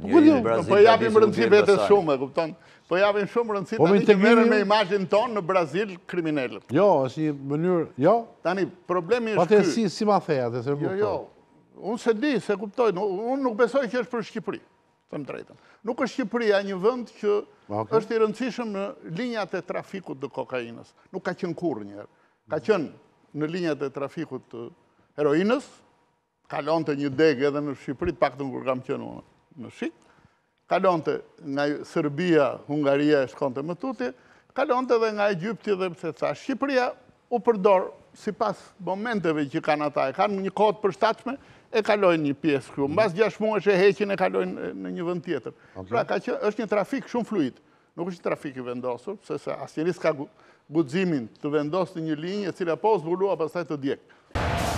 Po, po, po japim rëndësi vetës shumë, kupton? Po javim shumë rëndësi po të një që me imajin tonë në Brazil kriminellët. Jo, është një mënyrë, jo. Tani, problemi është kërë. Pa të si, si ma theja, të se jo, kuptoj. Jo, jo, unë se di, se kuptoj, unë nuk besoj që është për Shqipëri, të më drejtëm. Nuk është Shqipëria një vënd që është i rëndësishëm në linjat e trafikut dë kokainës. Nuk ka qënë kur njerë. Ka mm. qënë në linjat e trafikut të heroinës, kalon të një degë edhe në Shqipërit, pak të kur kam qënë unë në shqit, kalon të nga Serbia, Hungaria e shkon të mëtuti, kalon të dhe nga Egypti dhe përse ca Shqipëria u përdor, si pas momenteve që kanë ata, e kanë një kohët për e kalojnë një pjesë kjo, në bas gja e shë heqin e kalojnë në një vënd tjetër. Pra, ka që është një trafik shumë fluid, nuk është një trafik i vendosur, përse se asë njëris ka gudzimin të vendosë një linjë, e cila po zbulua pasaj të djekë.